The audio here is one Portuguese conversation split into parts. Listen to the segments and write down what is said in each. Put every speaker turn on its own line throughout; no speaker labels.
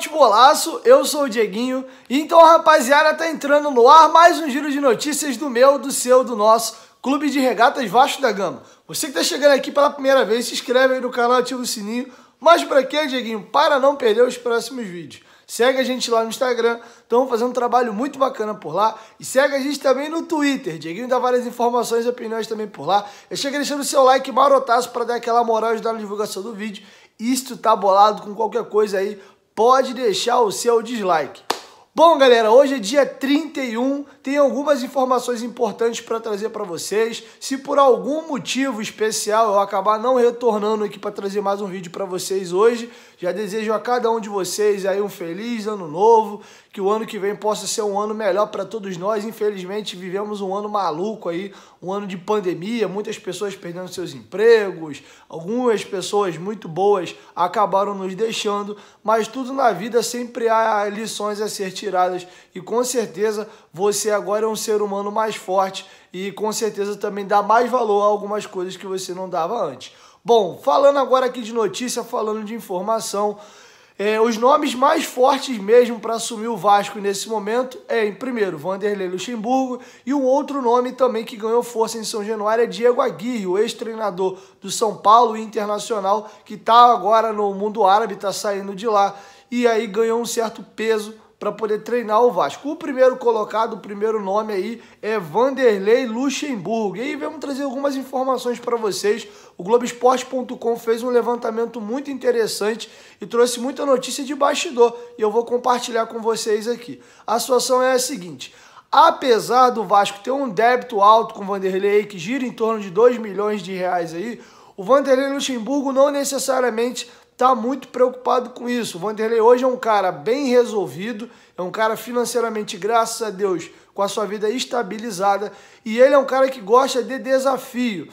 Tipo Bolaço. eu sou o Dieguinho. Então, rapaziada, tá entrando no ar mais um giro de notícias do meu, do seu, do nosso Clube de Regatas Vasco da Gama. Você que tá chegando aqui pela primeira vez, se inscreve aí no canal, ativa o sininho. Mas para quê, Dieguinho? Para não perder os próximos vídeos. Segue a gente lá no Instagram, estamos fazendo um trabalho muito bacana por lá. E segue a gente também no Twitter, Dieguinho dá várias informações e opiniões também por lá. E chega deixando o seu like marotaço para dar aquela moral e ajudar na divulgação do vídeo. E se tu tá bolado com qualquer coisa aí, pode deixar o seu dislike. Bom, galera, hoje é dia 31, tem algumas informações importantes para trazer para vocês. Se por algum motivo especial eu acabar não retornando aqui para trazer mais um vídeo para vocês hoje, já desejo a cada um de vocês aí um feliz ano novo, que o ano que vem possa ser um ano melhor para todos nós. Infelizmente, vivemos um ano maluco aí, um ano de pandemia, muitas pessoas perdendo seus empregos, algumas pessoas muito boas acabaram nos deixando, mas tudo na vida sempre há lições a ser tiradas e com certeza você agora é um ser humano mais forte e com certeza também dá mais valor a algumas coisas que você não dava antes. Bom, falando agora aqui de notícia, falando de informação, é, os nomes mais fortes mesmo para assumir o Vasco nesse momento é, em primeiro, Vanderlei Luxemburgo e um outro nome também que ganhou força em São Januário é Diego Aguirre, o ex-treinador do São Paulo Internacional, que está agora no mundo árabe, está saindo de lá e aí ganhou um certo peso para poder treinar o Vasco. O primeiro colocado, o primeiro nome aí é Vanderlei Luxemburgo. E aí vamos trazer algumas informações para vocês. O Globoesporte.com fez um levantamento muito interessante e trouxe muita notícia de bastidor. E eu vou compartilhar com vocês aqui. A situação é a seguinte. Apesar do Vasco ter um débito alto com o Vanderlei, que gira em torno de 2 milhões de reais aí, o Vanderlei Luxemburgo não necessariamente está muito preocupado com isso. O Vanderlei hoje é um cara bem resolvido, é um cara financeiramente, graças a Deus, com a sua vida estabilizada e ele é um cara que gosta de desafio.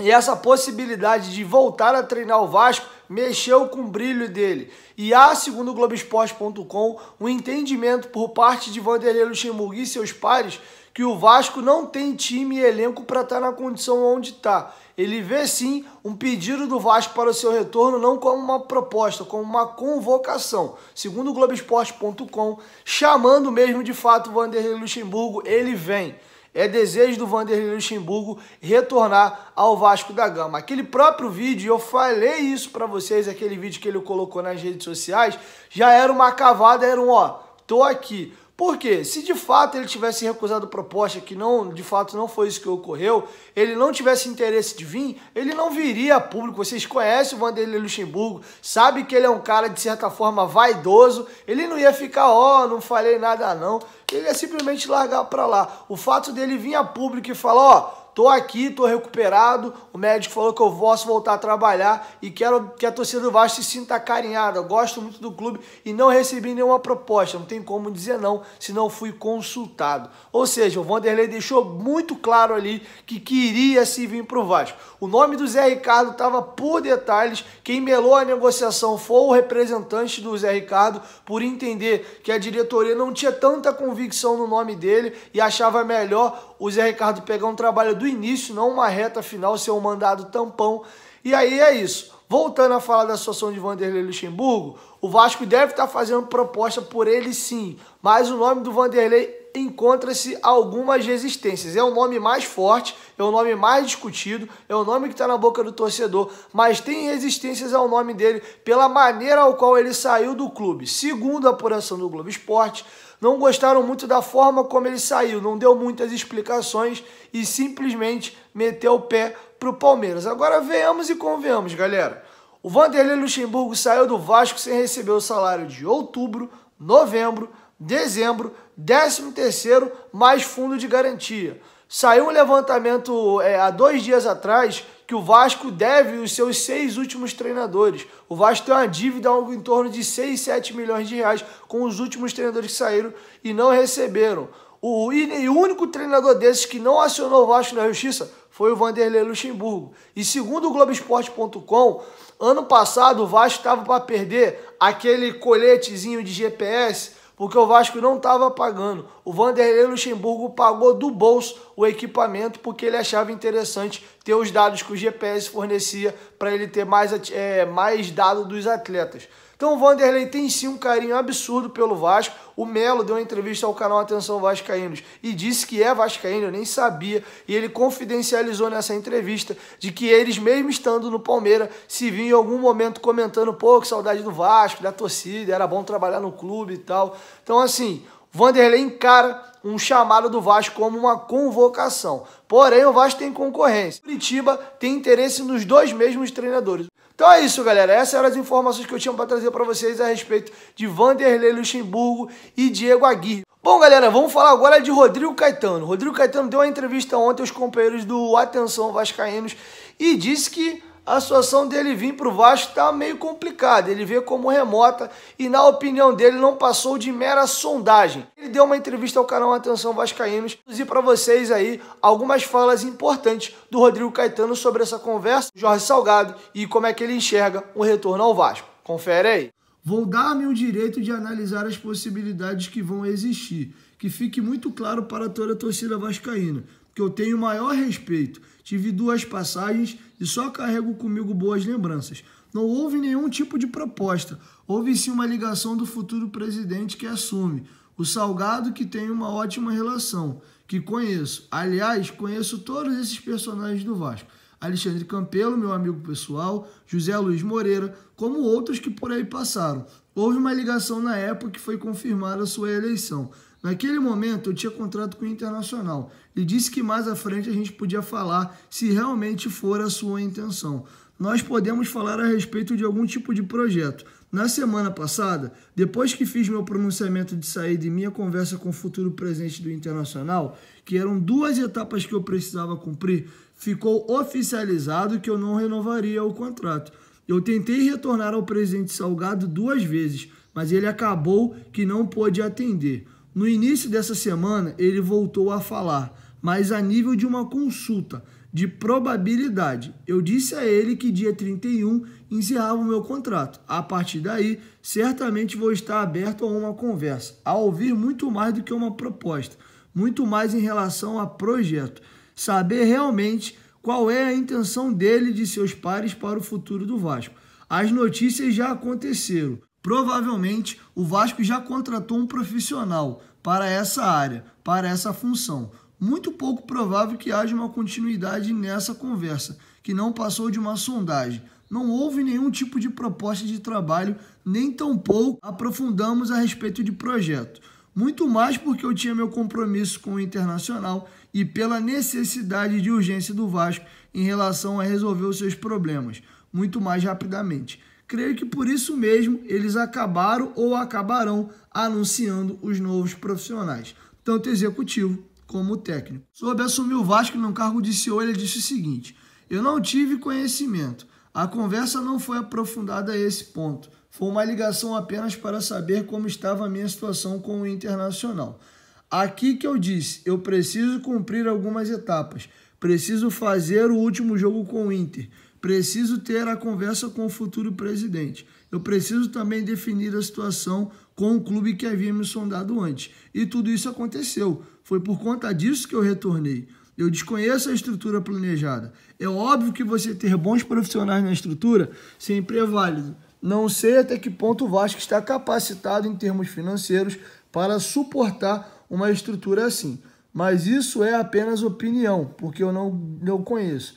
E essa possibilidade de voltar a treinar o Vasco mexeu com o brilho dele. E há, segundo o Globoesporte.com, um entendimento por parte de Vanderlei Luxemburgo e seus pares que o Vasco não tem time e elenco para estar tá na condição onde está. Ele vê sim um pedido do Vasco para o seu retorno não como uma proposta, como uma convocação. Segundo o Globoesporte.com, chamando mesmo de fato o Vanderlei Luxemburgo, ele vem. É desejo do Vanderlei Luxemburgo retornar ao Vasco da Gama. Aquele próprio vídeo, eu falei isso para vocês, aquele vídeo que ele colocou nas redes sociais, já era uma cavada, era um ó, tô aqui. Porque se de fato ele tivesse recusado a proposta, que não, de fato não foi isso que ocorreu, ele não tivesse interesse de vir, ele não viria a público. Vocês conhecem o Vanderlei Luxemburgo, sabe que ele é um cara de certa forma vaidoso, ele não ia ficar, ó, oh, não falei nada não, ele ia simplesmente largar para lá. O fato dele vir a público e falar, ó, oh, tô aqui, tô recuperado, o médico falou que eu posso voltar a trabalhar e quero que a torcida do Vasco se sinta acarinhada. Eu gosto muito do clube e não recebi nenhuma proposta, não tem como dizer não, se não fui consultado. Ou seja, o Vanderlei deixou muito claro ali que queria se vir pro Vasco. O nome do Zé Ricardo estava por detalhes, quem melou a negociação foi o representante do Zé Ricardo por entender que a diretoria não tinha tanta convicção no nome dele e achava melhor o Zé Ricardo pegar um trabalho do início, não uma reta final, ser um mandado tampão. E aí é isso. Voltando a falar da situação de Vanderlei Luxemburgo, o Vasco deve estar fazendo proposta por ele sim, mas o nome do Vanderlei encontra-se algumas resistências. É o nome mais forte, é o nome mais discutido, é o nome que está na boca do torcedor, mas tem resistências ao nome dele pela maneira ao qual ele saiu do clube. Segundo a apuração do Globo Esporte, não gostaram muito da forma como ele saiu, não deu muitas explicações e simplesmente meteu o pé pro Palmeiras. Agora venhamos e convenhamos, galera. O Vanderlei Luxemburgo saiu do Vasco sem receber o salário de outubro, novembro, dezembro 13 terceiro, mais fundo de garantia. Saiu um levantamento é, há dois dias atrás que o Vasco deve os seus seis últimos treinadores. O Vasco tem uma dívida algo em torno de 6, 7 milhões de reais com os últimos treinadores que saíram e não receberam. O, e o único treinador desses que não acionou o Vasco na justiça foi o Vanderlei Luxemburgo. E segundo o Globoesporte.com, ano passado o Vasco estava para perder aquele coletezinho de GPS porque o Vasco não estava pagando. O Vanderlei Luxemburgo pagou do bolso o equipamento porque ele achava interessante ter os dados que o GPS fornecia para ele ter mais, é, mais dados dos atletas. Então o Vanderlei tem sim um carinho absurdo pelo Vasco. O Melo deu uma entrevista ao canal Atenção Vascaínos e disse que é vascaíno, eu nem sabia. E ele confidencializou nessa entrevista de que eles, mesmo estando no Palmeiras, se vinham em algum momento comentando, pô, que saudade do Vasco, da torcida, era bom trabalhar no clube e tal. Então assim, Vanderlei encara um chamado do Vasco como uma convocação. Porém, o Vasco tem concorrência. Curitiba tem interesse nos dois mesmos treinadores. Então é isso, galera. Essas eram as informações que eu tinha para trazer para vocês a respeito de Vanderlei Luxemburgo e Diego Aguirre. Bom, galera, vamos falar agora de Rodrigo Caetano. Rodrigo Caetano deu uma entrevista ontem aos companheiros do Atenção Vascaínos e disse que a situação dele vir para o Vasco está meio complicada. Ele vê como remota e, na opinião dele, não passou de mera sondagem. Ele deu uma entrevista ao canal Atenção Vascaínos e para vocês aí algumas falas importantes do Rodrigo Caetano sobre essa conversa, Jorge Salgado e como é que ele enxerga o retorno ao Vasco. Confere aí. Vou dar-me o direito de analisar as possibilidades que vão existir que fique muito claro para toda a torcida vascaína, que eu tenho o maior respeito. Tive duas passagens e só carrego comigo boas lembranças. Não houve nenhum tipo de proposta. Houve sim uma ligação do futuro presidente que assume. O Salgado, que tem uma ótima relação, que conheço. Aliás, conheço todos esses personagens do Vasco. Alexandre Campelo, meu amigo pessoal, José Luiz Moreira, como outros que por aí passaram. Houve uma ligação na época que foi confirmada sua eleição. Naquele momento eu tinha contrato com o Internacional e disse que mais à frente a gente podia falar se realmente for a sua intenção. Nós podemos falar a respeito de algum tipo de projeto. Na semana passada, depois que fiz meu pronunciamento de saída e minha conversa com o futuro presidente do Internacional, que eram duas etapas que eu precisava cumprir, ficou oficializado que eu não renovaria o contrato. Eu tentei retornar ao presidente Salgado duas vezes, mas ele acabou que não pôde atender. No início dessa semana, ele voltou a falar, mas a nível de uma consulta de probabilidade. Eu disse a ele que dia 31 encerrava o meu contrato. A partir daí, certamente vou estar aberto a uma conversa, a ouvir muito mais do que uma proposta, muito mais em relação a projeto. Saber realmente qual é a intenção dele e de seus pares para o futuro do Vasco. As notícias já aconteceram. Provavelmente o Vasco já contratou um profissional para essa área, para essa função. Muito pouco provável que haja uma continuidade nessa conversa, que não passou de uma sondagem. Não houve nenhum tipo de proposta de trabalho, nem tampouco aprofundamos a respeito de projeto. Muito mais porque eu tinha meu compromisso com o Internacional e pela necessidade de urgência do Vasco em relação a resolver os seus problemas, muito mais rapidamente. Creio que por isso mesmo eles acabaram ou acabarão anunciando os novos profissionais, tanto executivo como técnico. Sobre assumir o Vasco no cargo de CEO, ele disse o seguinte: Eu não tive conhecimento. A conversa não foi aprofundada a esse ponto. Foi uma ligação apenas para saber como estava a minha situação com o internacional. Aqui que eu disse, eu preciso cumprir algumas etapas. Preciso fazer o último jogo com o Inter. Preciso ter a conversa com o futuro presidente. Eu preciso também definir a situação com o clube que havia me sondado antes. E tudo isso aconteceu. Foi por conta disso que eu retornei. Eu desconheço a estrutura planejada. É óbvio que você ter bons profissionais na estrutura sempre é válido. Não sei até que ponto o Vasco está capacitado em termos financeiros para suportar uma estrutura assim. Mas isso é apenas opinião, porque eu não, não conheço.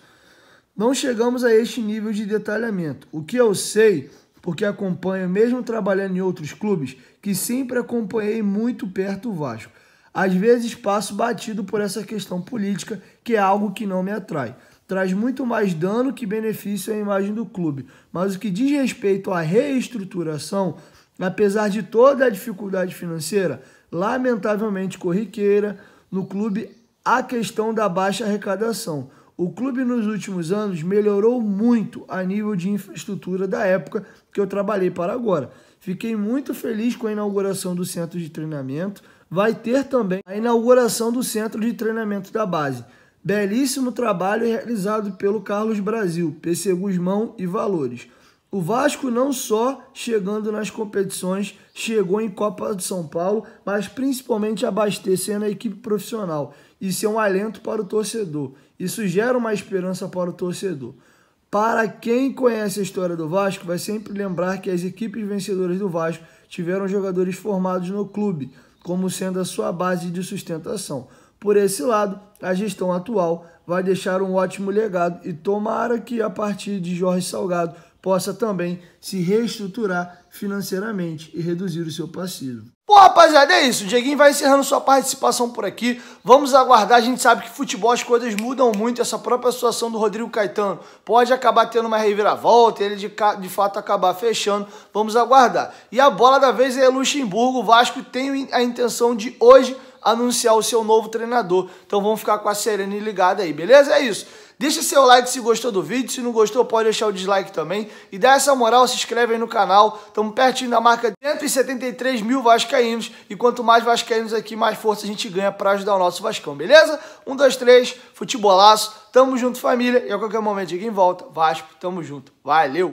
Não chegamos a este nível de detalhamento. O que eu sei, porque acompanho, mesmo trabalhando em outros clubes, que sempre acompanhei muito perto o Vasco. Às vezes passo batido por essa questão política, que é algo que não me atrai. Traz muito mais dano que benefício à imagem do clube. Mas o que diz respeito à reestruturação, apesar de toda a dificuldade financeira, lamentavelmente corriqueira, no clube, a questão da baixa arrecadação o clube nos últimos anos melhorou muito a nível de infraestrutura da época que eu trabalhei para agora. Fiquei muito feliz com a inauguração do centro de treinamento. Vai ter também a inauguração do centro de treinamento da base. Belíssimo trabalho realizado pelo Carlos Brasil, PC Guzmão e Valores. O Vasco não só chegando nas competições, chegou em Copa de São Paulo, mas principalmente abastecendo a equipe profissional. Isso é um alento para o torcedor. Isso gera uma esperança para o torcedor. Para quem conhece a história do Vasco, vai sempre lembrar que as equipes vencedoras do Vasco tiveram jogadores formados no clube, como sendo a sua base de sustentação. Por esse lado, a gestão atual vai deixar um ótimo legado e tomara que a partir de Jorge Salgado possa também se reestruturar financeiramente e reduzir o seu passivo. Bom, rapaziada, é isso. O Dieguinho vai encerrando sua participação por aqui. Vamos aguardar. A gente sabe que futebol as coisas mudam muito. Essa própria situação do Rodrigo Caetano pode acabar tendo uma reviravolta, ele de, de fato acabar fechando. Vamos aguardar. E a bola da vez é Luxemburgo. O Vasco tem a intenção de hoje anunciar o seu novo treinador. Então vamos ficar com a Serena ligada aí, beleza? É isso. Deixa seu like se gostou do vídeo, se não gostou pode deixar o dislike também. E dá essa moral, se inscreve aí no canal, estamos pertinho da marca de 173 mil vascaínos. E quanto mais vascaínos aqui, mais força a gente ganha para ajudar o nosso Vascão, beleza? Um, dois, três, futebolaço, tamo junto família. E a qualquer momento aqui em volta, Vasco, tamo junto. Valeu!